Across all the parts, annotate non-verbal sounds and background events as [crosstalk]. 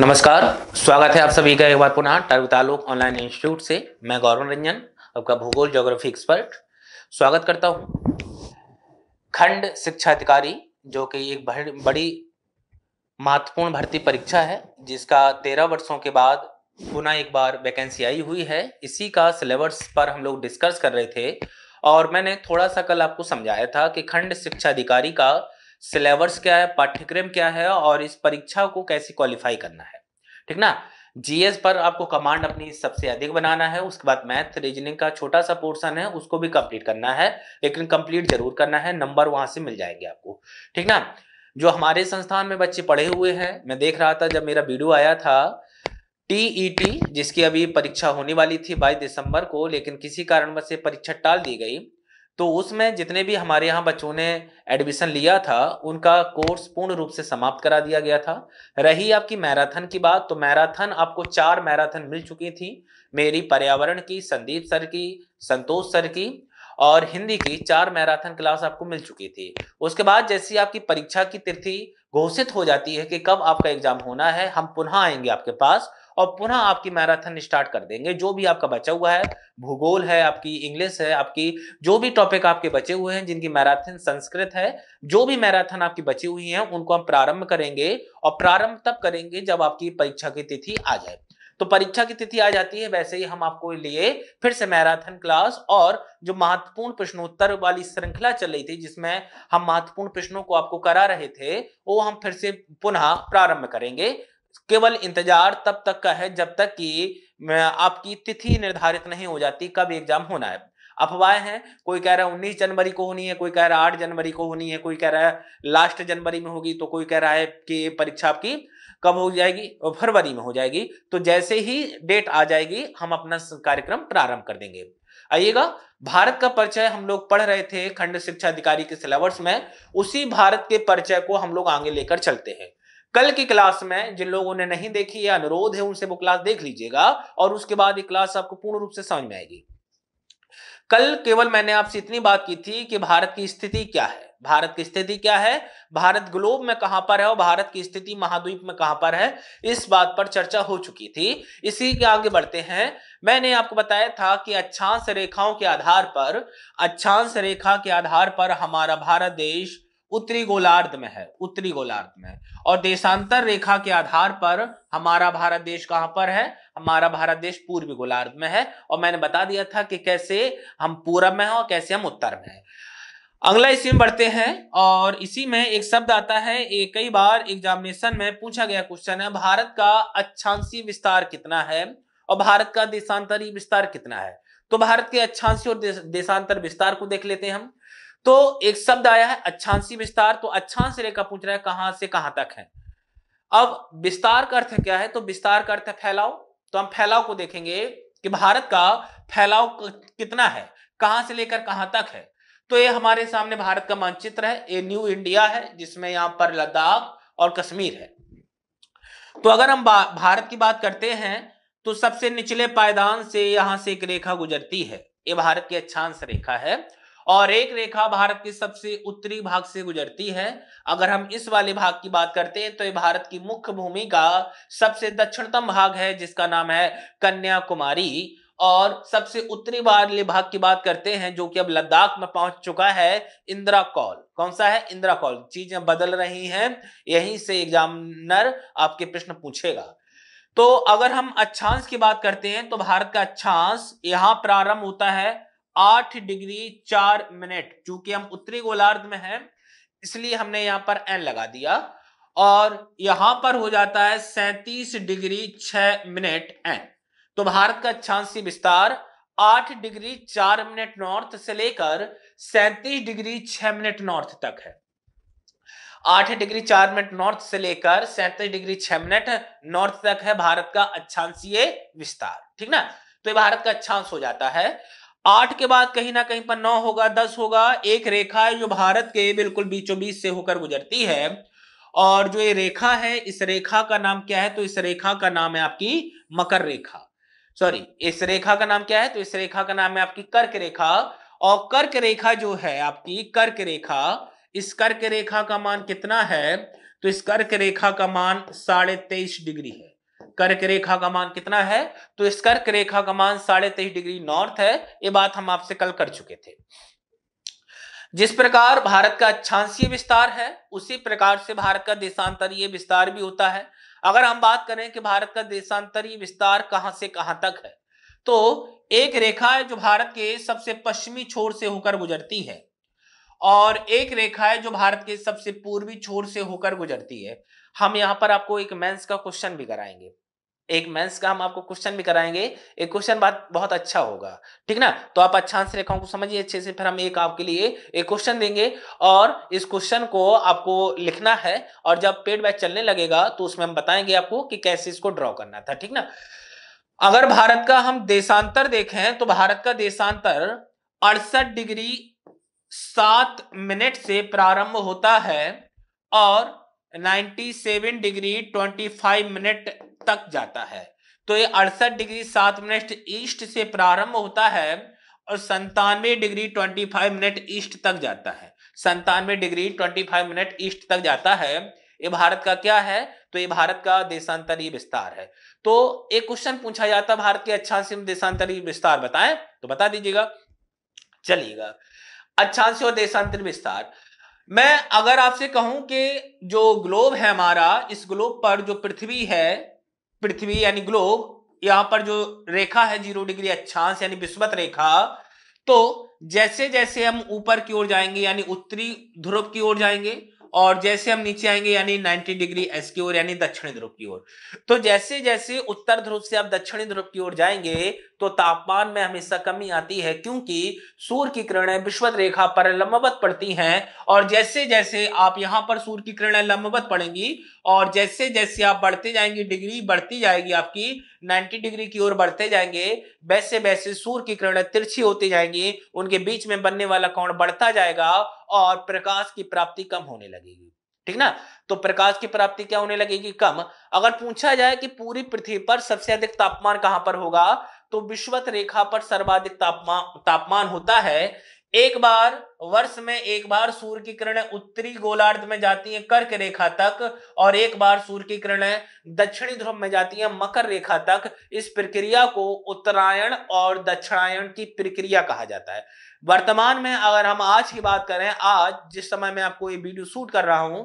नमस्कार स्वागत है आप सभी का एक बार पुनः टर्वतालोक ऑनलाइन इंस्टीट्यूट से मैं गौरव रंजन आपका भूगोल ज्योग्राफी एक्सपर्ट स्वागत करता हूं खंड शिक्षा अधिकारी जो कि एक बड़ी महत्वपूर्ण भर्ती परीक्षा है जिसका तेरह वर्षों के बाद पुनः एक बार वैकेंसी आई हुई है इसी का सिलेबस पर हम लोग डिस्कस कर रहे थे और मैंने थोड़ा सा कल आपको समझाया था कि खंड शिक्षा अधिकारी का सिलेबस क्या है पाठ्यक्रम क्या है और इस परीक्षा को कैसे क्वालिफाई करना है ठीक ना जीएस पर आपको कमांड अपनी सबसे अधिक बनाना है उसके बाद मैथ रीजनिंग का छोटा सा पोर्सन है उसको भी कंप्लीट करना है लेकिन कंप्लीट जरूर करना है नंबर वहां से मिल जाएंगे आपको ठीक ना जो हमारे संस्थान में बच्चे पढ़े हुए हैं मैं देख रहा था जब मेरा वीडियो आया था टीईटी e जिसकी अभी परीक्षा होने वाली थी बाईस दिसंबर को लेकिन किसी कारणवश से परीक्षा टाल दी गई तो उसमें जितने भी हमारे यहाँ बच्चों ने एडमिशन लिया था उनका कोर्स पूर्ण रूप से समाप्त करा दिया गया था रही आपकी मैराथन की बात तो मैराथन आपको चार मैराथन मिल चुकी थी मेरी पर्यावरण की संदीप सर की संतोष सर की और हिंदी की चार मैराथन क्लास आपको मिल चुकी थी उसके बाद जैसी आपकी परीक्षा की तिथि घोषित हो जाती है कि कब आपका एग्जाम होना है हम पुनः आएंगे आपके पास और पुनः आपकी मैराथन स्टार्ट कर देंगे जो भी आपका बचा हुआ है भूगोल है आपकी इंग्लिश है आपकी जो भी टॉपिक आपके बचे हुए हैं जिनकी मैराथन संस्कृत है जो भी मैराथन आपकी बची हुई है उनको हम प्रारंभ करेंगे और प्रारंभ तब करेंगे जब आपकी परीक्षा की तिथि आ जाए तो परीक्षा की तिथि आ जाती है वैसे ही हम आपको लिए फिर से मैराथन क्लास और जो महत्वपूर्ण प्रश्नोत्तर वाली श्रृंखला चल रही थी जिसमें हम महत्वपूर्ण प्रश्नों को आपको करा रहे थे वो हम फिर से पुनः प्रारंभ करेंगे केवल इंतजार तब तक का है जब तक कि आपकी तिथि निर्धारित नहीं हो जाती कब एग्जाम होना है अफवाहें हैं कोई कह रहा है उन्नीस जनवरी को होनी है कोई कह रहा है आठ जनवरी को होनी है कोई कह रहा है लास्ट जनवरी में होगी तो कोई कह रहा है कि परीक्षा आपकी कब हो जाएगी फरवरी में हो जाएगी तो जैसे ही डेट आ जाएगी हम अपना कार्यक्रम प्रारंभ कर देंगे आइएगा भारत का परिचय हम लोग पढ़ रहे थे खंड शिक्षा अधिकारी के सिलेबस में उसी भारत के परिचय को हम लोग आगे लेकर चलते हैं कल की क्लास में जिन लोगों ने नहीं देखी या अनुरोध है उनसे वो क्लास देख लीजिएगा और उसके बाद ये क्लास आपको पूर्ण रूप से समझ में आएगी कल केवल मैंने आपसे इतनी बात की थी कि भारत की स्थिति क्या है भारत की स्थिति क्या है भारत ग्लोब में कहां पर है और भारत की स्थिति महाद्वीप में कहां पर है इस बात पर चर्चा हो चुकी थी इसी के आगे बढ़ते हैं मैंने आपको बताया था कि अच्छांश रेखाओं के आधार पर अच्छांश रेखा के आधार पर हमारा भारत देश उत्तरी गोलार्ध में है उत्तरी गोलार्ध में और देशांतर रेखा के आधार पर हमारा भारत देश कहां पर है हमारा भारत देश पूर्वी गोलार्ध में है और मैंने बता दिया था कि कैसे हम पूरब में है और कैसे हम उत्तर में है अगला इसी में बढ़ते हैं और इसी में एक शब्द आता है एक कई बार एग्जामिनेशन में पूछा गया क्वेश्चन है भारत का अच्छांसी विस्तार कितना है और भारत का देशांतरी विस्तार कितना है तो भारत के अच्छांसी और देशांतर विस्तार को देख लेते हैं हम तो एक शब्द आया है अच्छांसी विस्तार तो अच्छांश रेखा पूछ रहा है कहां से कहां तक है अब विस्तार का अर्थ क्या है तो विस्तार का अर्थ है फैलाव तो हम फैलाव को देखेंगे कि भारत का फैलाव कितना है कहां से लेकर कहां तक है तो ये हमारे सामने भारत का मानचित्र है ये न्यू इंडिया है जिसमें यहां पर लद्दाख और कश्मीर है तो अगर हम भारत की बात करते हैं तो सबसे निचले पायदान से यहां से एक रेखा गुजरती है ये भारत की अच्छांश रेखा है और एक रेखा भारत के सबसे उत्तरी भाग से गुजरती है अगर हम इस वाले भाग की बात करते हैं तो ये भारत की मुख्य भूमि का सबसे दक्षिणतम भाग है जिसका नाम है कन्याकुमारी और सबसे उत्तरी वाले भाग की बात करते हैं जो कि अब लद्दाख में पहुंच चुका है इंदिरा कॉल कौन सा है इंदिरा कॉल चीजें बदल रही हैं यहीं से एग्जामिनर आपके प्रश्न पूछेगा तो अगर हम अच्छांश की बात करते हैं तो भारत का अच्छांश यहाँ प्रारंभ होता है आठ डिग्री चार मिनट चूंकि हम उत्तरी गोलार्ध में हैं इसलिए हमने यहां पर एन लगा दिया और यहां पर हो जाता है सैतीस डिग्री छह मिनट एन तो भारत का छांसी विस्तार आठ डिग्री चार मिनट नॉर्थ से लेकर सैतीस डिग्री छह मिनट नॉर्थ तक है आठ डिग्री चार मिनट नॉर्थ से लेकर सैंतीस डिग्री छह मिनट नॉर्थ तक है भारत का अक्षांशीय विस्तार ठीक ना तो ये भारत का अच्छांश हो जाता है आठ के बाद कहीं ना कहीं पर नौ होगा दस होगा एक रेखा है जो भारत के बिल्कुल बीचों बीच से होकर गुजरती है और जो ये रेखा है इस रेखा का नाम क्या है तो इस रेखा का नाम है आपकी मकर रेखा सॉरी इस रेखा का नाम क्या है तो इस रेखा का नाम है आपकी कर्क रेखा और कर्क रेखा जो है आपकी कर्क रेखा इस कर्क रेखा का मान कितना है तो इस कर्क रेखा का मान साढ़े तेईस डिग्री है कर्क रेखा का मान कितना है तो इस कर्क रेखा का मान साढ़े तेईस डिग्री नॉर्थ है ये बात हम आपसे कल कर चुके थे जिस प्रकार भारत का अच्छांसीय विस्तार है उसी प्रकार से भारत का देशांतरीय विस्तार भी होता है अगर हम बात करें कि भारत का देशांतरीय विस्तार कहां से कहां तक है तो एक रेखा है जो भारत के सबसे पश्चिमी छोर से होकर गुजरती है और एक रेखा है जो भारत के सबसे पूर्वी छोर से होकर गुजरती है हम यहाँ पर आपको एक मेंस का क्वेश्चन भी कराएंगे एक मेंस का हम आपको क्वेश्चन भी कराएंगे एक क्वेश्चन बात बहुत अच्छा होगा ठीक ना तो आप अच्छा आंसर रेखाओं को समझिए अच्छे से फिर हम एक आपके लिए एक क्वेश्चन देंगे और इस क्वेश्चन को आपको लिखना है और जब पेड बैच चलने लगेगा तो उसमें हम बताएंगे आपको कि कैसे इसको ड्रॉ करना था ठीक ना अगर भारत का हम देशांतर देखें तो भारत का देशांतर अड़सठ डिग्री सात मिनट से प्रारंभ होता है और 97 डिग्री 25 मिनट तक जाता है तो ये अड़सठ डिग्री सात मिनट ईस्ट से प्रारंभ होता है और संतानवे डिग्री 25 मिनट ईस्ट तक जाता है संतानवे डिग्री 25 मिनट ईस्ट तक जाता है ये भारत का क्या है तो ये भारत का देशांतरीय विस्तार है तो एक क्वेश्चन पूछा जाता भारत के अच्छांशिम देशांतरीय विस्तार बताएं तो बता दीजिएगा चलिएगा अच्छांश और देशांतर विस्तार मैं अगर आपसे कहूं कि जो ग्लोब है हमारा इस ग्लोब पर जो पृथ्वी है पृथ्वी यानी ग्लोब यहां पर जो रेखा है जीरो डिग्री अक्षांश यानी विस्वत रेखा तो जैसे जैसे हम ऊपर की ओर जाएंगे यानी उत्तरी ध्रुव की ओर जाएंगे और जैसे हम नीचे आएंगे यानी 90 डिग्री एस की ओर यानी दक्षिणी ध्रुव की ओर तो जैसे जैसे उत्तर ध्रुव से आप दक्षिणी ध्रुव की ओर जाएंगे तो तापमान में हमेशा कमी आती है क्योंकि सूर्य की किरणें विश्वत रेखा पर लंबवत पड़ती हैं और जैसे जैसे आप यहां पर सूर्य की किरणें लंबवत पड़ेंगी और जैसे जैसे आप बढ़ते जाएंगे डिग्री बढ़ती जाएगी आपकी 90 डिग्री की ओर बढ़ते जाएंगे वैसे वैसे सूर्य की किरण तिरछी होती जाएंगी उनके बीच में बनने वाला कोण बढ़ता जाएगा और प्रकाश की प्राप्ति कम होने लगेगी ठीक ना तो प्रकाश की प्राप्ति क्या होने लगेगी कम अगर पूछा जाए कि पूरी पृथ्वी पर सबसे अधिक तापमान कहां पर होगा तो विश्वत रेखा पर सर्वाधिक तापमान तापमान होता है एक बार वर्ष में एक बार सूर्य की किरणें उत्तरी गोलार्ध में जाती हैं कर्क रेखा तक और एक बार सूर्य की किरणें दक्षिणी ध्रुव में जाती हैं मकर रेखा तक इस प्रक्रिया को उत्तरायण और दक्षिणायण की प्रक्रिया कहा जाता है वर्तमान में अगर हम आज की बात करें आज जिस समय मैं आपको ये वीडियो शूट कर रहा हूं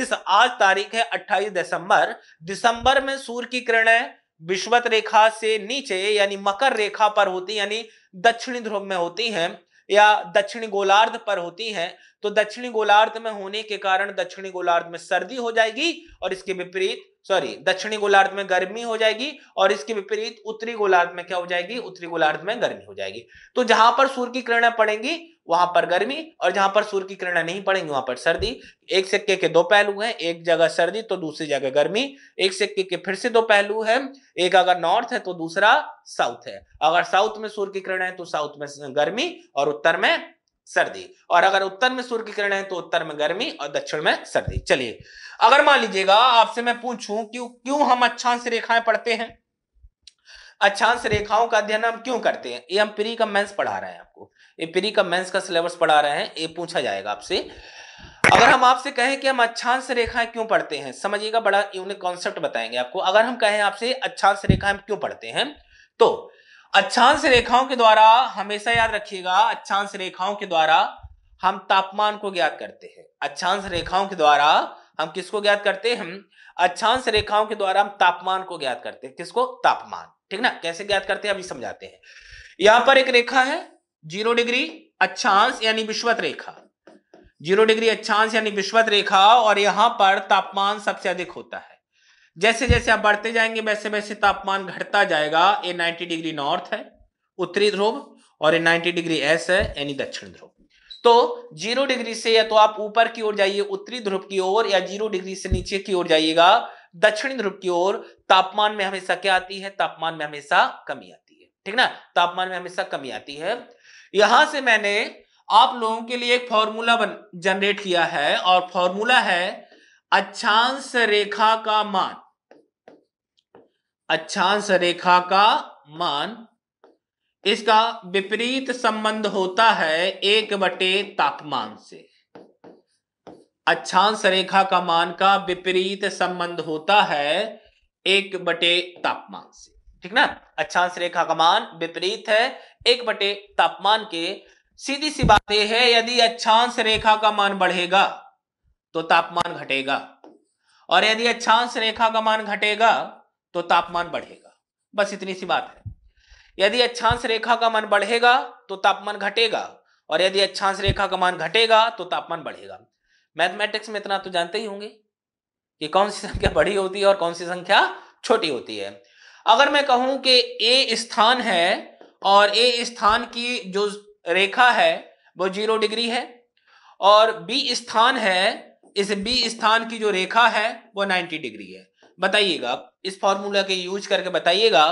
इस आज तारीख है अट्ठाईस दिसंबर दिसंबर में सूर्य की किरणें विश्वत रेखा से नीचे यानी मकर रेखा पर होती यानी दक्षिणी ध्रुव में होती हैं या दक्षिणी गोलार्ध पर होती हैं तो दक्षिणी गोलार्ध में होने के कारण दक्षिणी गोलार्ध में सर्दी हो जाएगी और इसके विपरीत सॉरी दक्षिणी गोलार्ध में गर्मी हो जाएगी और इसके विपरीत उत्तरी गोलार्ध में क्या हो जाएगी उत्तरी गोलार्ध में गर्मी हो जाएगी तो जहां पर सूर्य की किरणें पड़ेंगी वहां पर गर्मी और जहां पर सूर्य की किरणें नहीं पड़ेंगी वहां पर सर्दी एक सिक्के के दो पहलू हैं एक जगह सर्दी तो दूसरी जगह गर्मी एक सिक्के के फिर से दो पहलू हैं एक अगर नॉर्थ है तो दूसरा साउथ है अगर साउथ में सूर्य की किरण है तो साउथ में गर्मी और उत्तर में सर्दी और अगर उत्तर में सूर्य की किरण है तो उत्तर में गर्मी और दक्षिण में सर्दी चलिए अगर मान लीजिएगा आपसे मैं पूछूं कि क्यों हम अच्छांश रेखाएं पढ़ते हैं अच्छांश रेखाओं का अध्ययन हम क्यों करते हैं ये हम प्री का मेंस पढ़ा रहे हैं आपको एपीरी का मेंस का सिलेबस पढ़ा रहे हैं ये पूछा जाएगा आपसे अगर हम आपसे कहें कि हम अच्छांश रेखाएं क्यों पढ़ते हैं समझिएगा बड़ा यूनिक कॉन्सेप्ट बताएंगे आपको अगर हम कहें आपसे अच्छांश रेखाएं हम क्यों पढ़ते हैं तो अच्छांश रेखाओं के द्वारा हमेशा याद रखिएगा अच्छांश रेखाओं के द्वारा हम तापमान को ज्ञात करते हैं अच्छांश रेखाओं के द्वारा हम किसको ज्ञात करते हैं अच्छांश रेखाओं के द्वारा हम तापमान को ज्ञात करते हैं किसको तापमान ठीक ना कैसे ज्ञात करते हैं अभी समझाते हैं यहां पर एक रेखा है जीरो डिग्री अच्छांश यानी विश्वत रेखा जीरो डिग्री अच्छांश यानी विश्वत रेखा और यहां पर तापमान सबसे अधिक होता है जैसे जैसे आप बढ़ते जाएंगे वैसे वैसे तापमान घटता जाएगा ये 90 डिग्री नॉर्थ है उत्तरी ध्रुव और ये 90 डिग्री एस है यानी दक्षिण ध्रुव तो जीरो डिग्री से या तो आप ऊपर की ओर जाइए उत्तरी ध्रुव की ओर या जीरो डिग्री से नीचे की ओर जाइएगा दक्षिण ध्रुव की ओर तापमान में हमेशा क्या आती है तापमान में हमेशा कमी आती है ठीक ना तापमान में हमेशा कमी आती है यहां से मैंने आप लोगों के लिए एक फॉर्मूला बन जनरेट किया है और फॉर्मूला है अच्छांश रेखा का मान अच्छांश रेखा का मान इसका विपरीत संबंध होता है एक बटे तापमान से अच्छांश रेखा का मान का विपरीत संबंध होता है एक बटे तापमान से ठीक ना अच्छांश रेखा का मान विपरीत है एक बटे तापमान के सीधी सी बात यह है यदि अच्छांश रेखा का मान बढ़ेगा तो तापमान घटेगा और यदि अच्छांश रेखा का मान घटेगा तो तापमान बढ़ेगा बस इतनी सी बात है यदि अच्छांश रेखा का मान बढ़ेगा तो तापमान घटेगा और यदि अच्छांश रेखा का मान घटेगा तो तापमान बढ़ेगा मैथमेटिक्स में इतना तो जानते ही होंगे कि कौन सी संख्या बड़ी होती है और कौन सी संख्या छोटी होती है अगर मैं कहूं कि ए स्थान है और ए स्थान की जो रेखा है वो जीरो डिग्री है और बी स्थान है इस बी स्थान की जो रेखा है वो नाइन्टी डिग्री है बताइएगा आप इस फॉर्मूला के यूज करके बताइएगा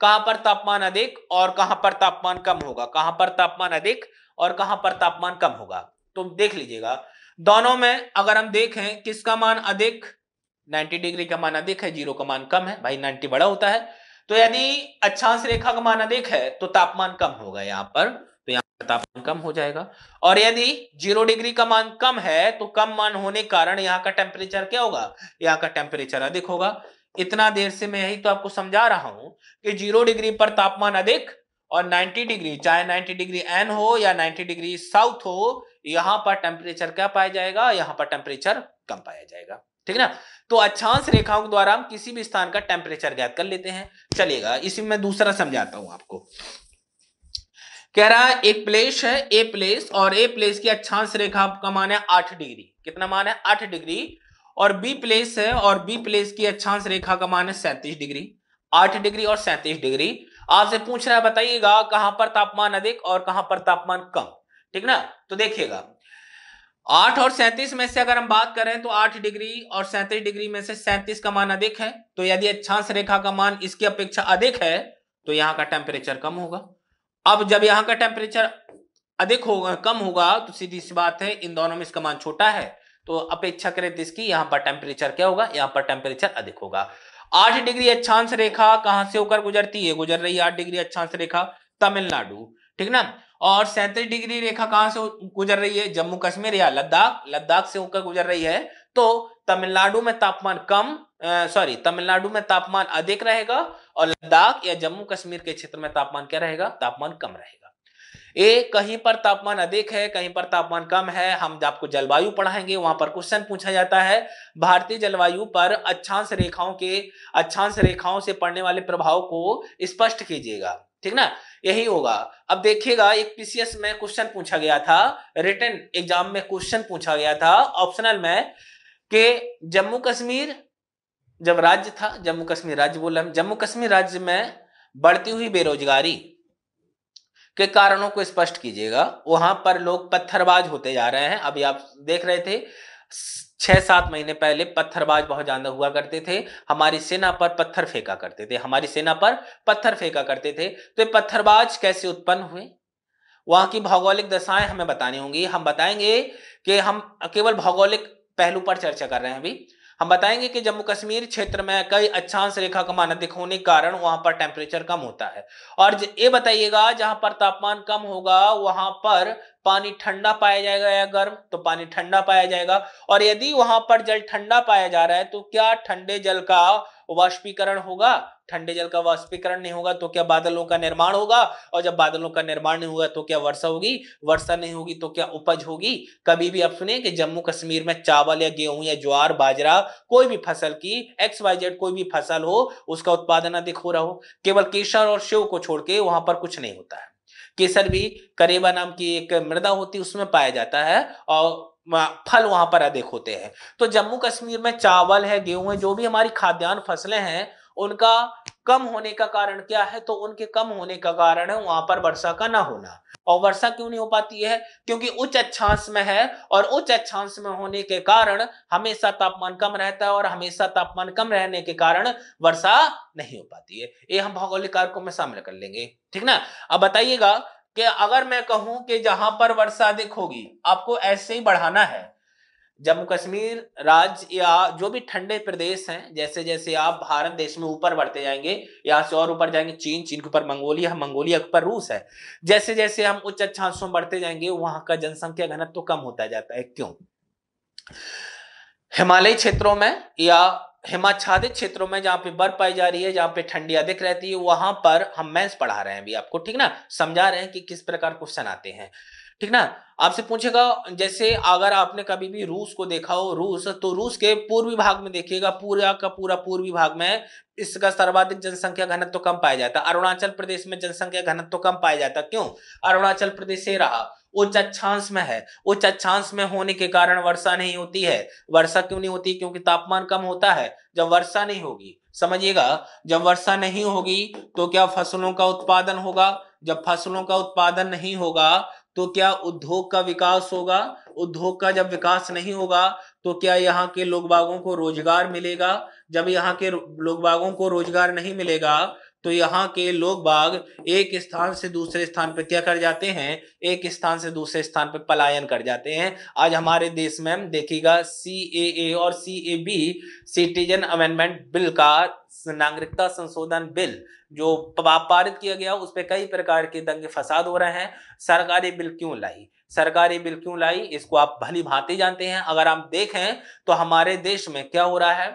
कहां पर तापमान अधिक और कहां पर तापमान कम होगा कहां पर तापमान अधिक और कहां पर तापमान कम होगा तो देख लीजिएगा दोनों में अगर हम देखें किसका मान अधिक 90 डिग्री का मान अधिक है जीरो का मान कम है भाई 90 बड़ा होता है तो यदि अच्छांश रेखा का मान अधिक है तो तापमान कम होगा यहाँ पर तो यहाँ पर तापमान कम हो जाएगा और यदि जीरो डिग्री का मान कम है तो कम मान होने कारण यहाँ का टेम्परेचर क्या होगा यहाँ का टेम्परेचर अधिक होगा इतना देर से मैं यही तो आपको समझा रहा हूं कि जीरो डिग्री पर तापमान अधिक और 90 डिग्री चाहे 90 डिग्री एन हो या 90 डिग्री साउथ हो यहां पर टेम्परेचर क्या पाया जाएगा यहां पर टेम्परेचर कम पाया जाएगा ठीक है ना तो अच्छांश रेखाओं के द्वारा हम किसी भी स्थान का टेम्परेचर ज्ञात कर लेते हैं चलेगा इसी में दूसरा समझाता हूं आपको कह रहा है एक प्लेस है ए प्लेस और ए प्लेस की अच्छांश रेखा का मान है आठ डिग्री कितना मान है आठ डिग्री और बी प्लेस है और बी प्लेस की अच्छांश रेखा का मान है सैंतीस डिग्री आठ डिग्री और सैंतीस डिग्री आपसे पूछ रहा है बताइएगा कहां पर तापमान अधिक और कहां पर तापमान कम ठीक ना तो देखिएगा आठ और सैंतीस में से अगर हम बात करें तो आठ डिग्री और सैंतीस डिग्री में से सैंतीस का मान अधिक है तो यदि अच्छांश रेखा का मान इसकी अपेक्षा अधिक है तो यहाँ का टेम्परेचर कम होगा अब जब यहाँ का टेम्परेचर अधिक होगा कम होगा तो सीधी सी बात है इन दोनों में इसका मान छोटा है तो अपेक्षा अपेक्षाकृत तो इसकी यहाँ पर टेम्परेचर क्या होगा यहाँ पर टेम्परेचर अधिक होगा आठ डिग्री अच्छांश रेखा कहाँ से होकर गुजरती है गुजर रही है आठ डिग्री अच्छांश रेखा तमिलनाडु ठीक ना और सैंतीस डिग्री रेखा कहां से गुजर रही है जम्मू कश्मीर या लद्दाख लद्दाख से होकर गुजर रही है तो तमिलनाडु में तापमान कम सॉरी तमिलनाडु में तापमान अधिक रहेगा और लद्दाख या जम्मू कश्मीर के क्षेत्र में तापमान क्या रहेगा तापमान कम रहेगा ए कहीं पर तापमान अधिक है कहीं पर तापमान कम है हम आपको जलवायु पढ़ाएंगे वहां पर क्वेश्चन पूछा जाता है भारतीय जलवायु पर अच्छांश रेखाओं के अच्छांश रेखाओं से पड़ने वाले प्रभाव को स्पष्ट कीजिएगा ठीक ना यही होगा अब देखिएगा एक पीसीएस में क्वेश्चन पूछा गया था रिटर्न एग्जाम में क्वेश्चन पूछा गया था ऑप्शनल में कि जम्मू कश्मीर जब राज्य था जम्मू कश्मीर राज्य बोले हम जम्मू कश्मीर राज्य में बढ़ती हुई बेरोजगारी के कारणों को स्पष्ट कीजिएगा वहां पर लोग पत्थरबाज होते जा रहे हैं अभी आप देख रहे थे छह सात महीने पहले पत्थरबाज बहुत ज़्यादा हुआ करते थे हमारी सेना पर पत्थर फेंका करते थे हमारी सेना पर पत्थर फेंका करते थे तो ये पत्थरबाज कैसे उत्पन्न हुए वहां की भौगोलिक दशाएं हमें बतानी होंगी हम बताएंगे कि हम केवल भौगोलिक पहलू पर चर्चा कर रहे हैं अभी हम बताएंगे कि जम्मू कश्मीर क्षेत्र में कई अच्छांश रेखा का मानदिक होने के कारण वहां पर टेम्परेचर कम होता है और ये बताइएगा जहां पर तापमान कम होगा वहां पर पानी ठंडा पाया जाएगा या गर्म तो पानी ठंडा पाया जाएगा और यदि वहां पर जल ठंडा पाया जा रहा है तो क्या ठंडे जल का वाष्पीकरण होगा ठंडे जल का वाष्पीकरण नहीं होगा तो क्या बादलों का निर्माण होगा और जब बादलों का निर्माण नहीं होगा तो क्या वर्षा होगी वर्षा नहीं होगी तो क्या उपज होगी कभी भी आप सुने कि जम्मू कश्मीर में चावल या गेहूं या ज्वार बाजरा कोई भी फसल की एक्स वाई जेड कोई भी फसल हो उसका उत्पादन अधिक हो रहा हो केवल केसर और शिव को छोड़ के वहां पर कुछ नहीं होता है केसर भी करेबा नाम की एक मृदा होती उसमें पाया जाता है और फल वहां पर अधिक होते हैं तो जम्मू कश्मीर में चावल है गेहूं है जो भी हमारी खाद्यान्न फसलें हैं उनका कम होने का कारण क्या है तो उनके कम होने का कारण है वहां पर वर्षा का ना होना और वर्षा क्यों नहीं हो पाती है क्योंकि उच्च अच्छांश में है और उच्च अच्छांश में होने के कारण हमेशा तापमान कम रहता है और हमेशा तापमान कम रहने के कारण वर्षा नहीं हो पाती है ये हम भौगोलिक कारकों में शामिल कर लेंगे ठीक ना अब बताइएगा कि अगर मैं कहूं कि जहां पर वर्षा अधिक होगी आपको ऐसे ही बढ़ाना है जम्मू कश्मीर राज्य या जो भी ठंडे प्रदेश हैं जैसे जैसे आप भारत देश में ऊपर बढ़ते जाएंगे यहाँ से और ऊपर जाएंगे चीन चीन के ऊपर मंगोलिया मंगोलिया के ऊपर रूस है जैसे जैसे हम उच्च अच्छांशों में बढ़ते जाएंगे वहां का जनसंख्या घनत्व तो कम होता जाता है क्यों हिमालयी क्षेत्रों में या हिमाच्छादित क्षेत्रों में जहाँ पे बर्फ पाई जा रही है जहां पे ठंडी अधिक रहती है वहां पर हम मैथ्स पढ़ा रहे हैं अभी आपको ठीक ना समझा रहे हैं कि किस प्रकार क्वेश्चन आते हैं ठीक ना आपसे पूछेगा जैसे अगर आपने कभी भी रूस को देखा हो रूस तो रूस के पूर्वी भाग में देखिएगा पूरा का पूरा पूर्वी भाग में इसका सर्वाधिक जनसंख्या घनत्व तो कम पाया जाता है अरुणाचल प्रदेश में जनसंख्या घनत्व तो कम पाया जाता क्यों अरुणाचल प्रदेश से रहा उच्च अक्षांश में है उच्च चक्षांश में होने के कारण वर्षा नहीं होती है वर्षा क्यों नहीं होती क्योंकि तापमान कम होता है जब वर्षा नहीं होगी समझिएगा जब वर्षा नहीं होगी तो क्या फसलों का उत्पादन होगा जब फसलों का उत्पादन नहीं होगा तो क्या उद्योग का विकास होगा उद्योग का जब विकास नहीं होगा तो क्या यहाँ के लोग बागों को रोजगार मिलेगा जब यहाँ के लोग बागों को रोजगार नहीं मिलेगा तो यहाँ के लोग बाग एक स्थान से दूसरे स्थान पर क्या कर जाते हैं एक स्थान से दूसरे स्थान पर पलायन कर जाते हैं आज हमारे देश में देखिएगा सी ए ए और C A B citizen amendment bill का नागरिकता संशोधन बिल जो पारित किया गया उस पर कई प्रकार के दंगे फसाद हो रहे हैं सरकारी बिल क्यों लाई सरकारी बिल क्यों लाई इसको आप भली भांति जानते हैं अगर आप देखें तो हमारे देश में क्या हो रहा है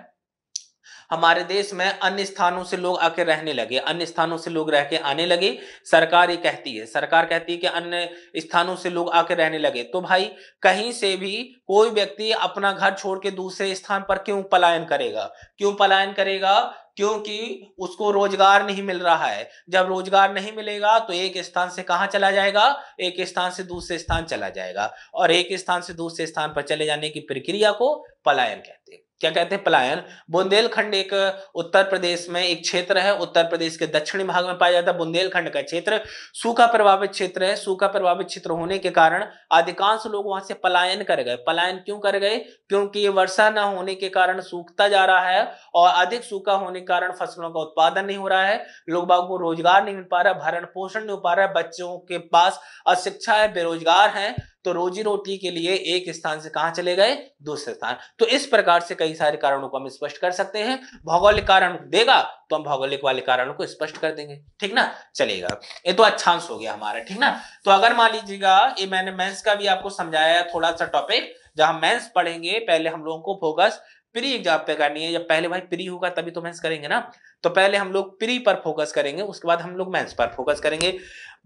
हमारे देश में अन्य स्थानों से लोग आके रहने लगे अन्य स्थानों से लोग रह के आने लगे सरकार ये कहती है सरकार कहती है कि अन्य स्थानों से लोग आके रहने लगे तो भाई कहीं से भी कोई व्यक्ति अपना घर छोड़ के दूसरे स्थान पर क्यों पलायन करेगा क्यों पलायन करेगा क्योंकि उसको रोजगार नहीं मिल रहा है जब रोजगार नहीं मिलेगा तो एक स्थान से कहाँ चला जाएगा एक स्थान से दूसरे स्थान चला जाएगा और एक स्थान से दूसरे स्थान पर चले जाने की प्रक्रिया को पलायन कहते हैं क्या कहते हैं पलायन बुंदेलखंड एक उत्तर प्रदेश में एक क्षेत्र है उत्तर प्रदेश के दक्षिणी भाग में पाया जाता है बुंदेलखंड का क्षेत्र सूखा प्रभावित क्षेत्र है सूखा प्रभावित क्षेत्र होने के कारण अधिकांश लोग वहां से पलायन कर गए पलायन क्यों कर गए क्योंकि ये वर्षा न होने के कारण सूखता जा रहा है और अधिक सूखा होने के कारण फसलों का उत्पादन नहीं हो रहा है लोग बाग को रोजगार नहीं मिल पा रहा भरण पोषण नहीं हो पा रहा है बच्चों के पास अशिक्षा है बेरोजगार है तो रोजी रोटी के लिए एक स्थान से कहा चले गए दूसरे स्थान तो इस प्रकार से कई सारे कारणों को हम स्पष्ट कर सकते हैं भौगोलिक कारण देगा तो हम भौगोलिक वाले कारणों को स्पष्ट कर देंगे ठीक ना चलेगा ये तो अच्छांश हो गया हमारा ठीक ना तो अगर मान लीजिएगा ये मैंने मेन्स का भी आपको समझाया थोड़ा सा टॉपिक जहां मेन्स पढ़ेंगे पहले हम लोगों को फोकस प्री एग्जाम पे करनी है जब पहले भाई प्री होगा तभी तो मेन्स करेंगे ना तो पहले हम लोग प्री पर फोकस करेंगे उसके बाद हम लोग मेंस पर फोकस करेंगे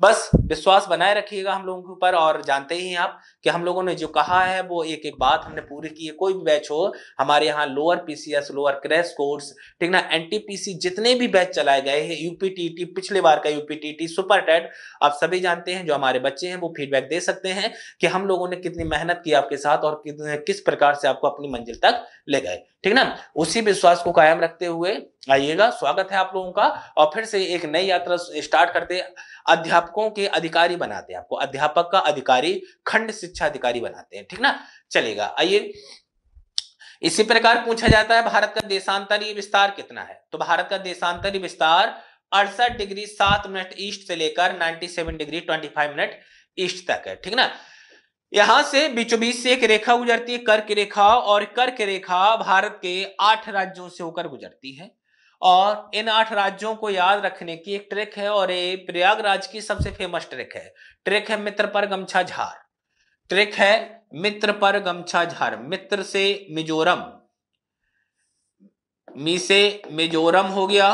बस विश्वास बनाए रखिएगा हम लोगों के ऊपर और जानते ही आप कि हम लोगों ने जो कहा है वो एक एक बात हमने पूरी की है कोई भी बैच हो हमारे यहाँ lower PCS lower crash course ठीक ना एनटीपीसी जितने भी बैच चलाए गए हैं यूपीटीटी पिछले बार का यूपीटीटी सुपर टेट आप सभी जानते हैं जो हमारे बच्चे हैं वो फीडबैक दे सकते हैं कि हम लोगों ने कितनी मेहनत की आपके साथ और किस प्रकार से आपको अपनी मंजिल तक ले गए ठीक ना उसी विश्वास को कायम रखते हुए आइएगा स्वागत है आप लोगों का और फिर से एक नई यात्रा स्टार्ट करते अध्यापकों के अधिकारी बनाते हैं आपको अध्यापक का अधिकारी खंड शिक्षा अधिकारी बनाते हैं ठीक ना चलेगा आइए इसी प्रकार पूछा जाता है भारत का देशांतरीय विस्तार कितना है तो भारत का देशांतरीय विस्तार अड़सठ डिग्री सात मिनट ईस्ट से लेकर 97 डिग्री 25 मिनट ईस्ट तक है ठीक ना यहां से बीचों बीच से एक रेखा गुजरती है कर्क रेखा और कर्क रेखा भारत के आठ राज्यों से होकर गुजरती है और इन आठ राज्यों को याद रखने की एक ट्रिक है और ये प्रयागराज की सबसे फेमस ट्रिक है ट्रिक है मित्र पर गमछा झार ट्रिक है मित्र पर गमछा झार मित्र से मिजोरम मी से मिजोरम हो गया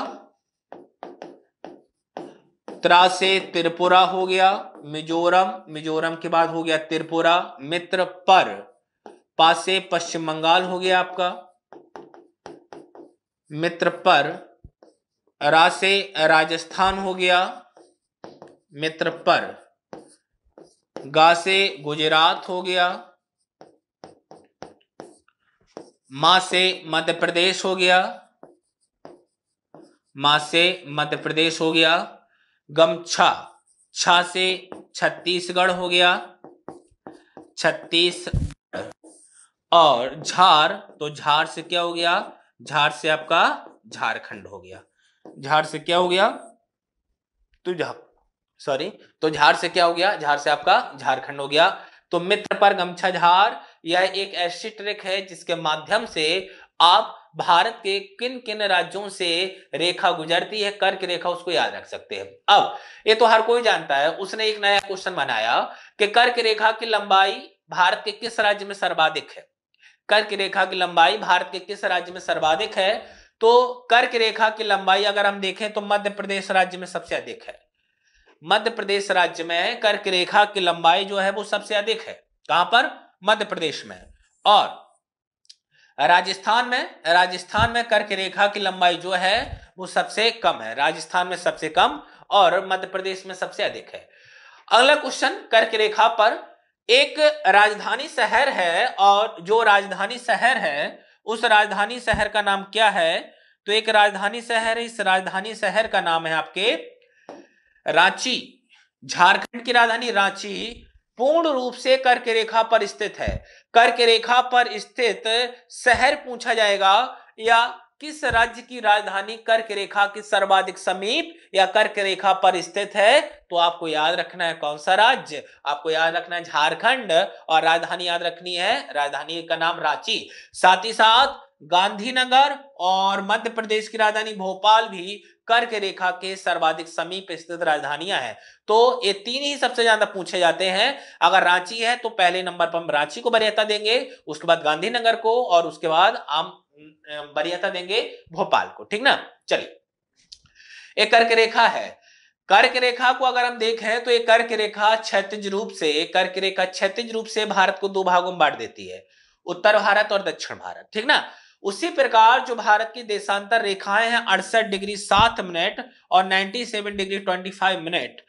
त्रा से त्रिपुरा हो गया मिजोरम मिजोरम के बाद हो गया त्रिपुरा मित्र पर पास से पश्चिम बंगाल हो गया आपका मित्र पर रा से राजस्थान हो गया मित्र पर गा से गुजरात हो गया मां से मध्य प्रदेश हो गया माँ से मध्य प्रदेश हो गया गमछा छा से छत्तीसगढ़ हो गया छत्तीस और झार तो झार से क्या हो गया झार से आपका झारखंड हो गया झार से क्या हो गया तो सॉरी तो झार से क्या हो गया झार से आपका झारखंड हो गया तो मित्र पर गमछा झार यह एक ऐसी ट्रिक है जिसके माध्यम से आप भारत के किन किन राज्यों से रेखा गुजरती है कर्क रेखा उसको याद रख सकते हैं अब ये तो हर कोई जानता है उसने एक नया क्वेश्चन बनाया कि कर्क रेखा की लंबाई भारत के किस राज्य में सर्वाधिक है कर्क रेखा की लंबाई भारत के किस राज्य में सर्वाधिक है तो कर्क रेखा की लंबाई अगर हम देखें तो मध्य प्रदेश राज्य में सबसे अधिक है मध्य प्रदेश राज्य में कर्क रेखा की लंबाई जो है वो सबसे अधिक है कहां पर मध्य प्रदेश में और राजस्थान में राजस्थान में कर्क रेखा की लंबाई जो है वो सबसे कम है राजस्थान में सबसे कम और मध्य प्रदेश में सबसे अधिक है अगला क्वेश्चन कर्क रेखा पर एक राजधानी शहर है और जो राजधानी शहर है उस राजधानी शहर का नाम क्या है तो एक राजधानी शहर इस राजधानी शहर का नाम है आपके रांची झारखंड की राजधानी रांची पूर्ण रूप से कर्क रेखा पर स्थित है कर्क रेखा पर स्थित शहर पूछा जाएगा या किस राज्य की राजधानी कर्क रेखा के सर्वाधिक समीप या कर्क रेखा पर स्थित है तो आपको याद रखना है कौन सा राज्य आपको याद रखना है झारखंड और राजधानी याद रखनी है राजधानी का नाम रांची साथ ही साथ गांधीनगर और मध्य प्रदेश की राजधानी भोपाल भी कर्क रेखा के सर्वाधिक समीप स्थित राजधानियां हैं तो ये तीन ही सबसे ज्यादा पूछे जाते हैं अगर रांची है तो पहले नंबर पर हम रांची को वरीयता देंगे उसके बाद गांधीनगर को और उसके बाद आम वरीयता देंगे भोपाल को ठीक ना चलिए एक कर्क रेखा है कर्क रेखा को अगर हम देखें तो एक कर्क रेखा क्षतिज रूप से कर्क रेखा क्षतिज रूप से भारत को दो भागों में बांट देती है उत्तर भारत और दक्षिण भारत ठीक ना उसी प्रकार जो भारत की देशांतर रेखाएं हैं अड़सठ डिग्री सात मिनट और 97 डिग्री 25 मिनट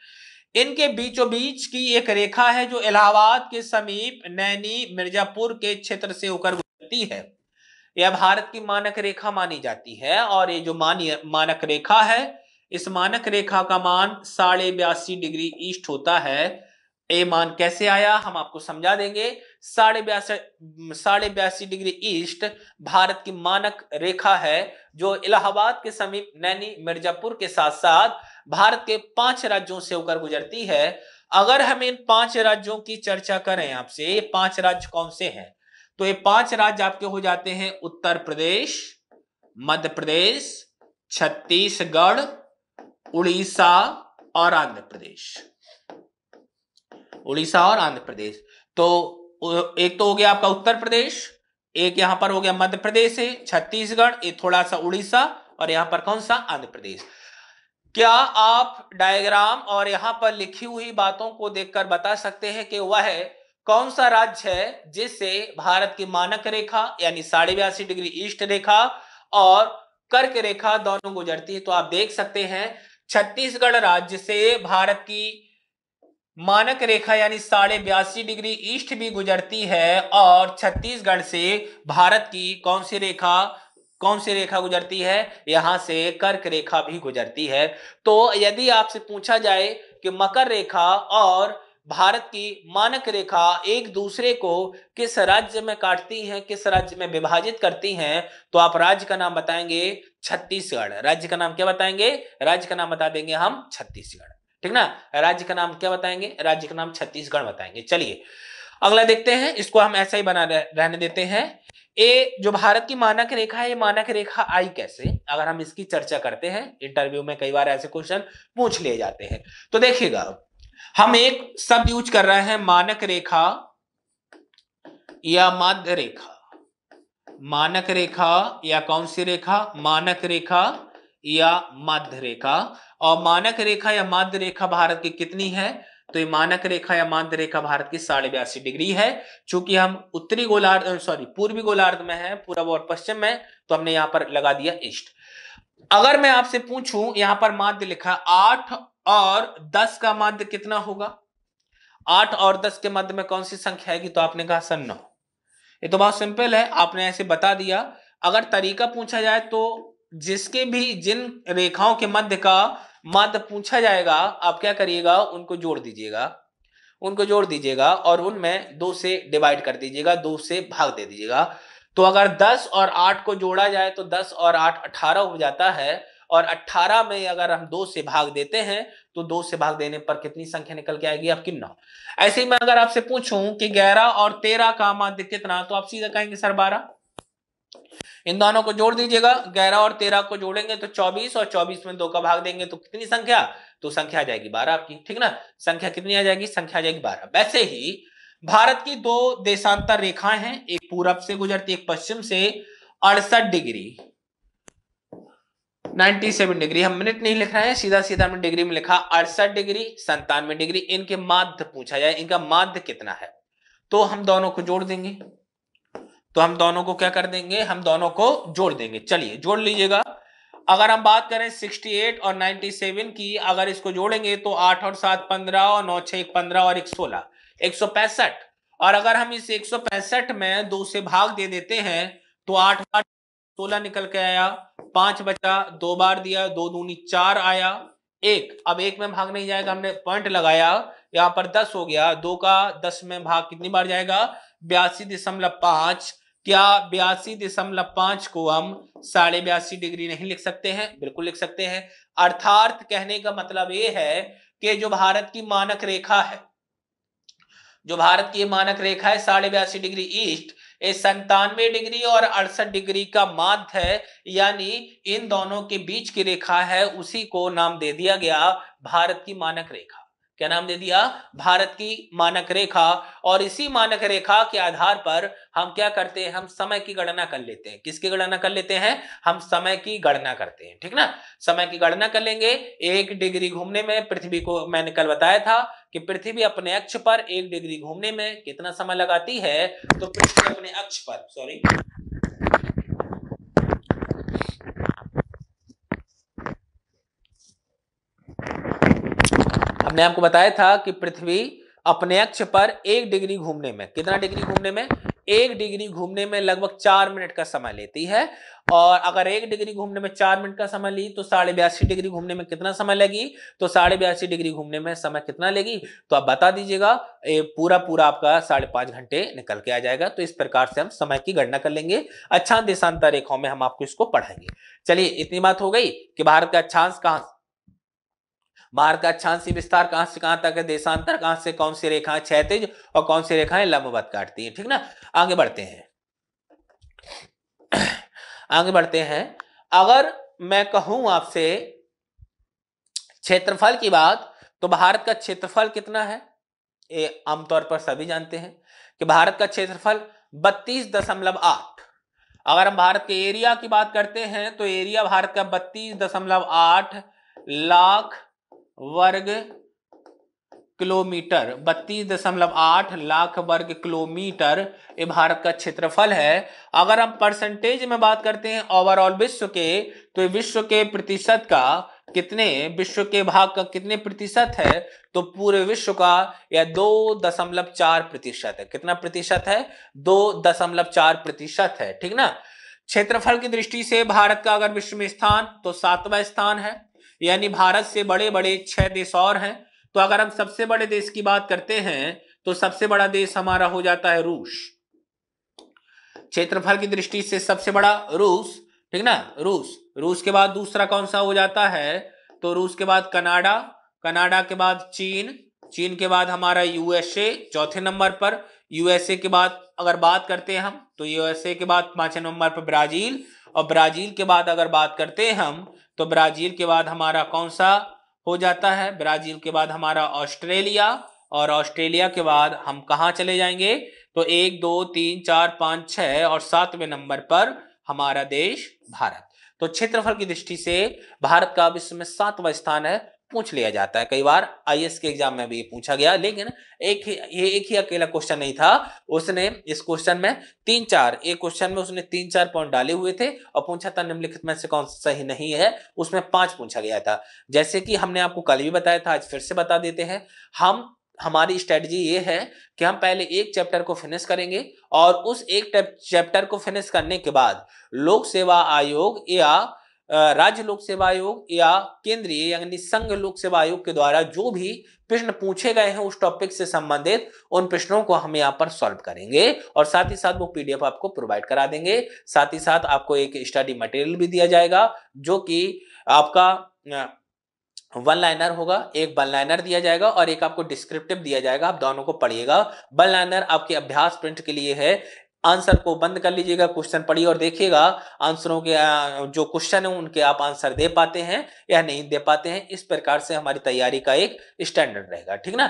इनके बीचों बीच की एक रेखा है जो इलाहाबाद के समीप नैनी मिर्जापुर के क्षेत्र से होकर गुजरती है यह भारत की मानक रेखा मानी जाती है और ये जो मानी मानक रेखा है इस मानक रेखा का मान साढ़े बयासी डिग्री ईस्ट होता है ये मान कैसे आया हम आपको समझा देंगे साढ़े बयासी साढ़े बयासी डिग्री ईस्ट भारत की मानक रेखा है जो इलाहाबाद के समीप नैनी मिर्जापुर के साथ साथ भारत के पांच राज्यों से होकर गुजरती है अगर हम इन पांच राज्यों की चर्चा करें आपसे ये पांच राज्य कौन से हैं तो ये पांच राज्य आपके हो जाते हैं उत्तर प्रदेश मध्य प्रदेश छत्तीसगढ़ उड़ीसा और आंध्र प्रदेश उड़ीसा और आंध्र प्रदेश तो एक तो हो गया आपका उत्तर प्रदेश एक यहां पर हो गया मध्य प्रदेश है छत्तीसगढ़ ये थोड़ा सा उड़ीसा और यहां पर कौन सा आंध्र प्रदेश क्या आप डायग्राम और यहां पर लिखी हुई बातों को देखकर बता सकते हैं कि वह है कौन सा राज्य है जिसे भारत की मानक रेखा यानी साढ़े बयासी डिग्री ईस्ट रेखा और कर्क रेखा दोनों गुजरती है तो आप देख सकते हैं छत्तीसगढ़ राज्य से भारत की मानक रेखा यानी साढ़े बयासी डिग्री ईस्ट भी गुजरती है और छत्तीसगढ़ से भारत की कौन सी रेखा कौन सी रेखा गुजरती है यहां से कर्क रेखा भी गुजरती है तो यदि आपसे पूछा जाए कि मकर रेखा और भारत की मानक रेखा एक दूसरे को किस राज्य में काटती है किस राज्य में विभाजित करती है तो आप राज्य का नाम बताएंगे छत्तीसगढ़ राज्य का नाम क्या बताएंगे राज्य का नाम बता देंगे हम छत्तीसगढ़ ठीक ना राज्य का नाम क्या बताएंगे राज्य का नाम छत्तीसगढ़ बताएंगे चलिए अगला देखते हैं इसको हम ऐसा ही बना रहने देते हैं ए जो भारत की मानक रेखा है ये मानक रेखा आई कैसे अगर हम इसकी चर्चा करते हैं इंटरव्यू में कई बार ऐसे क्वेश्चन पूछ लिए जाते हैं तो देखिएगा हम एक शब्द यूज कर रहे हैं मानक रेखा या माध्य रेखा मानक रेखा या कौन सी रेखा मानक रेखा या माध्य रेखा और मानक रेखा या माध्य रेखा भारत की कितनी है तो ये मानक रेखा या माध्य रेखा भारत की साढ़े बयासी डिग्री है चूंकि हम उत्तरी गोलार्ध सॉरी पूर्वी गोलार्ध में है पूर्व और पश्चिम में तो हमने यहां पर लगा दिया ईस्ट अगर मैं आपसे पूछूं यहां पर माध्य लिखा आठ और दस का माध्य कितना होगा आठ और दस के मध्य में कौन सी संख्या आएगी तो आपने कहा सर नौ ये तो बहुत सिंपल है आपने ऐसे बता दिया अगर तरीका पूछा जाए तो जिसके भी जिन रेखाओं के मध्य का माध्य पूछा जाएगा आप क्या करिएगा उनको जोड़ दीजिएगा उनको जोड़ दीजिएगा और उनमें दो से डिवाइड कर दीजिएगा दो से भाग दे दीजिएगा तो अगर 10 और 8 को जोड़ा जाए तो 10 और 8 18 हो जाता है और 18 में अगर हम दो से भाग देते हैं तो दो से भाग देने पर कितनी संख्या निकल के आएगी आपकी नौ ऐसे ही मैं अगर आपसे पूछूं कि 11 और 13 का माध्य कितना तो आप सीधा कहेंगे सर 12 इन दोनों को जोड़ दीजिएगा 11 और 13 को जोड़ेंगे तो 24 और 24 में दो का भाग देंगे तो कितनी संख्या तो संख्या आ जाएगी बारह आपकी ठीक ना संख्या कितनी आ जाएगी संख्या आ जाएगी बारह वैसे ही भारत की दो देशांतर रेखाएं हैं एक पूरब से गुजरती एक पश्चिम से अड़सठ डिग्री 97 डिग्री हम मिनट नहीं लिख रहे हैं सीधा सीधा हमने डिग्री में लिखा अड़सठ डिग्री संतानवे डिग्री इनके माध्य पूछा जाए इनका माध्य कितना है तो हम दोनों को जोड़ देंगे तो हम दोनों को क्या कर देंगे हम दोनों को जोड़ देंगे चलिए जोड़ लीजिएगा अगर हम बात करें 68 और 97 की अगर इसको जोड़ेंगे तो 8 और 7 15 और 9 6 एक 15 और एक सोलह एक और अगर हम इस एक में दो से भाग दे देते हैं तो आठ बार सोलह निकल के आया पांच बचा दो बार दिया दो दूनी चार आया एक अब एक में भाग नहीं जाएगा हमने पॉइंट लगाया यहाँ पर दस हो गया दो का दस में भाग कितनी बार जाएगा बयासी दशमलव पांच क्या बयासी दशमलव पांच को हम साढ़े बयासी डिग्री नहीं लिख सकते हैं बिल्कुल लिख सकते हैं अर्थात कहने का मतलब ये है कि जो भारत की मानक रेखा है जो भारत की मानक रेखा है साढ़े बयासी डिग्री ईस्ट ये संतानवे डिग्री और अड़सठ डिग्री का माध्य है यानी इन दोनों के बीच की रेखा है उसी को नाम दे दिया गया भारत की मानक रेखा क्या नाम दे दिया भारत की मानक रेखा और इसी मानक रेखा के आधार पर हम क्या करते हैं हम समय की गणना कर लेते हैं किसकी गणना कर लेते हैं हम समय की गणना करते हैं ठीक ना समय की गणना कर लेंगे एक डिग्री घूमने में पृथ्वी को मैंने कल बताया था कि पृथ्वी अपने अक्ष पर एक डिग्री घूमने में कितना समय लगाती है तो पृथ्वी अपने अक्ष पर सॉरी हमने आपको बताया था कि पृथ्वी अपने अक्ष पर एक डिग्री घूमने में कितना डिग्री घूमने में एक डिग्री घूमने में लगभग चार मिनट का समय लेती है और अगर एक डिग्री घूमने में चार मिनट का समय ली तो साढ़े बयासी डिग्री घूमने में कितना समय लगी तो साढ़े बयासी डिग्री घूमने में समय कितना लेगी तो आप बता दीजिएगा पूरा पूरा आपका साढ़े पांच घंटे निकल के आ जाएगा तो इस प्रकार से हम समय की गणना कर लेंगे अच्छा देशांतर रेखाओं में हम आपको इसको पढ़ाएंगे चलिए इतनी बात हो गई कि भारत का अच्छांश कहां बाहर का अच्छा विस्तार कहां से कहां तक है देशांतर कहां से कौन सी रेखाएं क्षैतिज और कौन सी रेखाएं लंबवत काटती है ठीक ना आगे बढ़ते हैं [clears throat] आगे बढ़ते हैं अगर मैं कहूं आपसे क्षेत्रफल की बात तो भारत का क्षेत्रफल कितना है ये आमतौर पर सभी जानते हैं कि भारत का क्षेत्रफल बत्तीस दशमलव आठ अगर हम भारत के एरिया की बात करते हैं तो एरिया भारत का बत्तीस दशमलव आठ लाख वर्ग किलोमीटर बत्तीस दशमलव आठ लाख वर्ग किलोमीटर ये भारत का क्षेत्रफल है अगर हम परसेंटेज में बात करते हैं ओवरऑल विश्व के तो विश्व के प्रतिशत का कितने विश्व के भाग का कितने प्रतिशत है तो पूरे विश्व का यह दो दशमलव चार प्रतिशत है कितना प्रतिशत है दो दशमलव चार प्रतिशत है ठीक ना क्षेत्रफल की दृष्टि से भारत का अगर विश्व में स्थान तो सातवा स्थान है यानी भारत से बड़े बड़े छह देश और हैं तो अगर हम सबसे बड़े देश की बात करते हैं तो सबसे बड़ा देश हमारा हो जाता है रूस क्षेत्रफल की दृष्टि से सबसे बड़ा रूस ठीक ना रूस रूस के बाद दूसरा कौन सा हो जाता है तो रूस के बाद कनाडा कनाडा के बाद चीन चीन के बाद हमारा यूएसए चौथे नंबर पर यूएसए के बाद अगर बात करते हैं हम तो यूएसए के बाद पांचवें नंबर पर ब्राजील और ब्राजील के बाद अगर बात करते हैं हम तो ब्राजील के बाद हमारा कौन सा हो जाता है ब्राजील के बाद हमारा ऑस्ट्रेलिया और ऑस्ट्रेलिया के बाद हम कहाँ चले जाएंगे तो एक दो तीन चार पाँच छः और सातवें नंबर पर हमारा देश भारत तो क्षेत्रफल की दृष्टि से भारत का विश्व में सातवां स्थान है पूछ लिया जाता है कई बार आई के एग्जाम में भी पूछा गया लेकिन एक ये एक ही अकेला क्वेश्चन नहीं था उसने इस क्वेश्चन में तीन चार एक क्वेश्चन में उसने तीन चार पॉइंट डाले हुए थे और पूछा था निम्नलिखित में से कौन सही नहीं है उसमें पांच पूछा गया था जैसे कि हमने आपको कल भी बताया था आज फिर से बता देते हैं हम हमारी स्ट्रेटजी ये है कि हम पहले एक चैप्टर को फिनिश करेंगे और उस एक चैप्टर को फिनिश करने के बाद लोक सेवा आयोग या राज्य लोक सेवा आयोग या केंद्रीय यानी संघ लोक सेवा आयोग के द्वारा जो भी प्रश्न पूछे गए हैं उस टॉपिक से संबंधित उन प्रश्नों को हम यहाँ पर सॉल्व करेंगे और साथ ही साथ वो पीडीएफ आपको प्रोवाइड करा देंगे साथ ही साथ आपको एक स्टडी मटेरियल भी दिया जाएगा जो कि आपका वन लाइनर होगा एक वन लाइनर दिया जाएगा और एक आपको डिस्क्रिप्टिव दिया जाएगा आप दोनों को पढ़िएगा वन लाइनर आपके अभ्यास प्रिंट के लिए है आंसर को बंद कर लीजिएगा क्वेश्चन पढ़िए और देखिएगा आंसरों के जो क्वेश्चन है उनके आप आंसर दे पाते हैं या नहीं दे पाते हैं इस प्रकार से हमारी तैयारी का एक स्टैंडर्ड रहेगा ठीक ना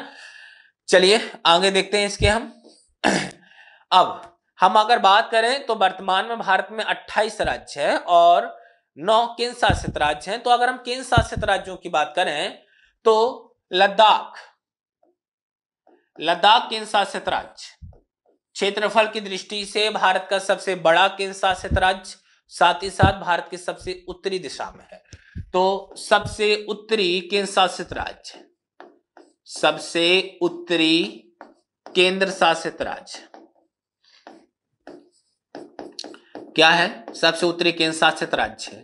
चलिए आगे देखते हैं इसके हम [clears throat] अब हम अगर बात करें तो वर्तमान में भारत में 28 राज्य है और नौ केंद्र शासित राज्य हैं तो अगर हम केंद्र शासित राज्यों की बात करें तो लद्दाख लद्दाख केंद्र शासित राज्य क्षेत्रफल की दृष्टि से भारत का सबसे बड़ा केंद्र शासित राज्य साथ ही साथ भारत की सबसे उत्तरी दिशा में है तो सबसे उत्तरी केंद्र शासित राज्य सबसे उत्तरी केंद्र शासित राज्य क्या है सबसे उत्तरी केंद्र शासित राज्य है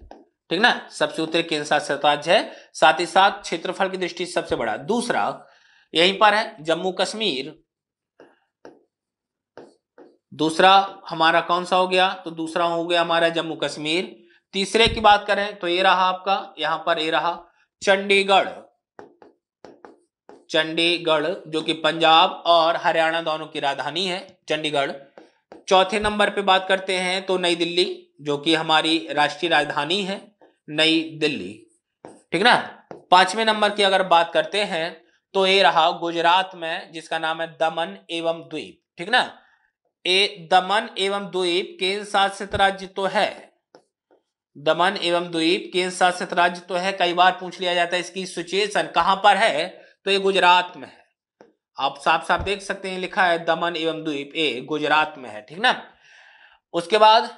ठीक ना सबसे उत्तरी केंद्र शासित राज्य है साथ ही साथ क्षेत्रफल की दृष्टि सबसे बड़ा दूसरा यहीं पर है जम्मू कश्मीर दूसरा हमारा कौन सा हो गया तो दूसरा हो गया हमारा जम्मू कश्मीर तीसरे की बात करें तो ये रहा आपका यहां पर ये रहा चंडीगढ़ चंडीगढ़ जो कि पंजाब और हरियाणा दोनों की राजधानी है चंडीगढ़ चौथे नंबर पे बात करते हैं तो नई दिल्ली जो कि हमारी राष्ट्रीय राजधानी है नई दिल्ली ठीक ना पांचवें नंबर की अगर बात करते हैं तो ये रहा गुजरात में जिसका नाम है दमन एवं द्वीप ठीक ना ए दमन एवं द्वीप केंद्र शासित राज्य तो है दमन एवं द्वीप केंद्र शासित राज्य तो है कई बार पूछ लिया जाता है इसकी सिचुएशन कहां पर है तो ये गुजरात में है आप साफ साफ देख सकते हैं लिखा है दमन एवं द्वीप ए गुजरात में है ठीक ना उसके बाद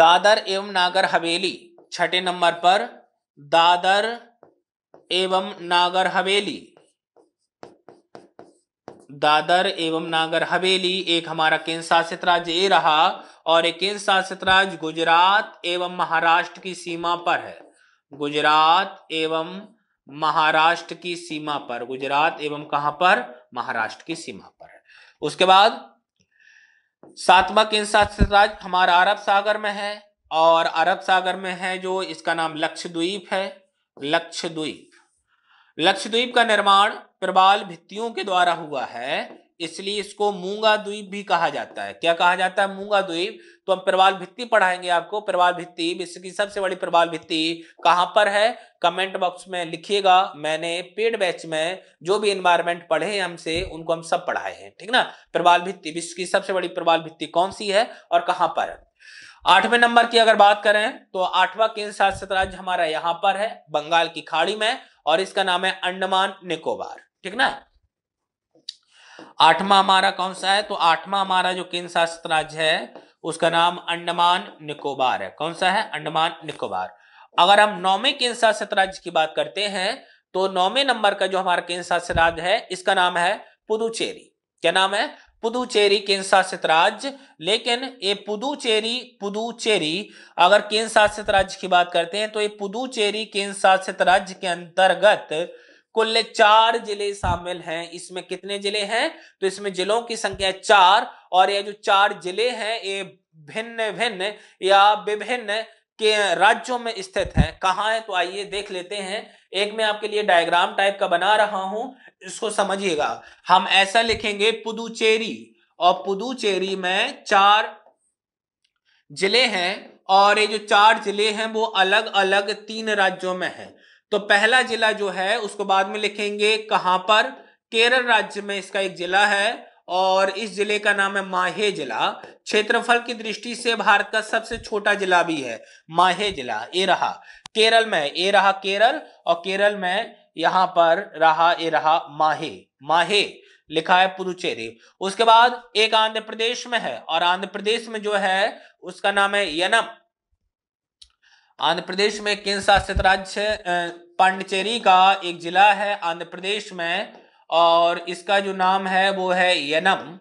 दादर एवं नागर हवेली छठे नंबर पर दादर एवं नागर हवेली दादर एवं नागर हवेली एक हमारा केंद्र शासित राज्य ये रहा और एक केंद्र शासित राज्य गुजरात एवं महाराष्ट्र की सीमा पर है गुजरात एवं महाराष्ट्र की सीमा पर गुजरात एवं कहां पर महाराष्ट्र की सीमा पर है उसके बाद सातवां केंद्र शासित राज्य हमारा अरब सागर में है और अरब सागर में है जो इसका नाम लक्षद्वीप है लक्षद्वीप लक्षद्वीप का निर्माण प्रबाल भित्तियों के द्वारा हुआ है इसलिए इसको मूंगा द्वीप भी कहा जाता है क्या कहा जाता है मूंगा द्वीप तो हम प्रवाल भित्ति पढ़ाएंगे आपको प्रवाल भित्ति विश्व की सबसे बड़ी प्रवाल भित्ति कहां पर है कमेंट बॉक्स में लिखिएगा मैंने पेड बैच में जो भी एनवायरमेंट पढ़े हैं हमसे उनको हम सब पढ़ाए हैं ठीक ना प्रवाल भित्ति विश्व की सबसे बड़ी प्रवाल भित्ति कौन सी है और कहां पर है आठवें नंबर की अगर बात करें तो आठवा केंद्र शासित राज्य हमारा यहां पर है बंगाल की खाड़ी में और इसका नाम है अंडमान निकोबार ठीक ना आठवां हमारा कौन सा है तो आठवां हमारा जो केंद्र शासित राज्य है उसका नाम अंडमान निकोबार है कौन सा है अंडमान निकोबार अगर हम नौवे केंद्र शासित राज्य की बात करते हैं तो नौवे नंबर का जो हमारा केंद्र शासित राज्य है इसका नाम है पुदुचेरी क्या नाम है पुदुचेरी केंद्र शासित राज्य लेकिन ये पुदुचेरी पुदुचेरी अगर केंद्र शासित राज्य की बात करते हैं तो ये पुदुचेरी केंद्र शासित राज्य के अंतर्गत कुल चार जिले शामिल हैं इसमें कितने जिले हैं तो इसमें जिलों की संख्या चार और ये जो चार जिले हैं ये भिन्न भिन्न या विभिन्न के राज्यों में स्थित है कहाँ है तो आइए देख लेते हैं एक मैं आपके लिए डायग्राम टाइप का बना रहा हूं इसको समझिएगा हम ऐसा लिखेंगे पुदुचेरी और पुदुचेरी में चार जिले हैं और ये जो चार जिले हैं वो अलग अलग तीन राज्यों में हैं तो पहला जिला जो है उसको बाद में लिखेंगे कहां पर केरल राज्य में इसका एक जिला है और इस जिले का नाम है माहे जिला क्षेत्रफल की दृष्टि से भारत का सबसे छोटा जिला भी है माहे जिला ए रहा केरल में ए रहा केरल और केरल में यहां पर रहा ए रहा माहे माहे लिखा है पुदुचेरी उसके बाद एक आंध्र प्रदेश में है और आंध्र प्रदेश में जो है उसका नाम है यनम आंध्र प्रदेश में केंद्र शासित राज्य पांडिचेरी का एक जिला है आंध्र प्रदेश में और इसका जो नाम है वो है यनम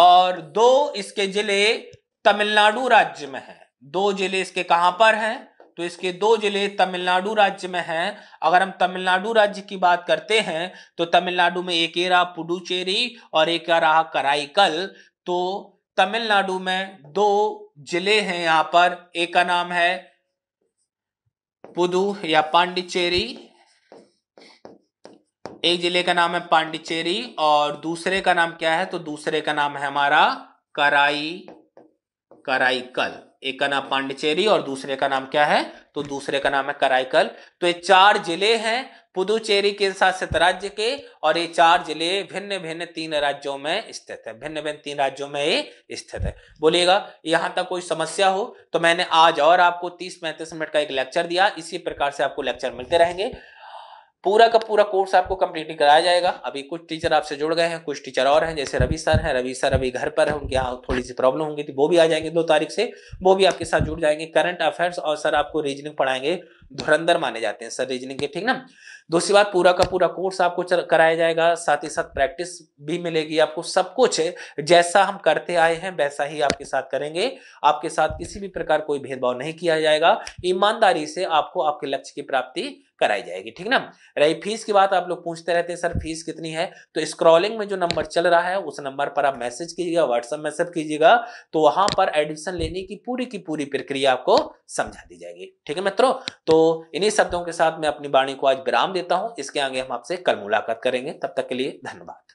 और दो इसके जिले तमिलनाडु राज्य में है दो जिले इसके कहां पर हैं तो इसके दो जिले तमिलनाडु राज्य में हैं अगर हम तमिलनाडु राज्य की बात करते हैं तो तमिलनाडु में एक रहा पुडुचेरी और एक रहा कराईकल तो तमिलनाडु में दो जिले हैं यहाँ पर एक का नाम है पुदु या पांडिचेरी एक जिले का नाम है पांडिचेरी और दूसरे का नाम क्या है तो दूसरे का नाम है हमारा कराई कराईकल एक का नाम पांडिचेरी और दूसरे का नाम क्या है तो दूसरे का नाम है कराईकल तो ये चार जिले हैं पुदुचेरी के शासित राज्य के और ये चार जिले भिन्न भिन्न तीन राज्यों में स्थित है भिन्न भिन्न तीन राज्यों में ये स्थित है बोलिएगा यहां तक कोई समस्या हो तो मैंने आज और आपको तीस पैंतीस मिनट का एक लेक्चर दिया इसी प्रकार से आपको लेक्चर मिलते रहेंगे पूरा का पूरा कोर्स आपको कम्प्लीटली कराया जाएगा अभी कुछ टीचर आपसे जुड़ गए हैं कुछ टीचर और हैं जैसे रवि सर हैं रवि सर अभी घर पर हैं उनके यहाँ थोड़ी सी प्रॉब्लम होंगी तो वो भी आ जाएंगे दो तारीख से वो भी आपके साथ जुड़ जाएंगे करंट अफेयर्स और सर आपको रीजनिंग पढ़ाएंगे धुरंधर माने जाते हैं सर रीजनिंग के ठीक ना दूसरी बात पूरा का पूरा कोर्स आपको कराया जाएगा साथ ही साथ प्रैक्टिस भी मिलेगी आपको सब कुछ जैसा हम करते आए हैं वैसा ही आपके साथ करेंगे आपके साथ किसी भी प्रकार कोई भेदभाव नहीं किया जाएगा ईमानदारी से आपको आपके लक्ष्य की प्राप्ति कराई जाएगी ठीक ना रही फीस की बात आप लोग पूछते रहते हैं सर फीस कितनी है तो स्क्रॉलिंग में जो नंबर चल रहा है उस नंबर पर आप मैसेज कीजिएगा व्हाट्सएप मैसेज कीजिएगा तो वहां पर एडमिशन लेने की पूरी की पूरी प्रक्रिया आपको समझा दी जाएगी ठीक है मित्रों तो इन्हीं शब्दों के साथ मैं अपनी वाणी को आज विराम देता हूँ इसके आगे हम आपसे कल मुलाकात करेंगे तब तक के लिए धन्यवाद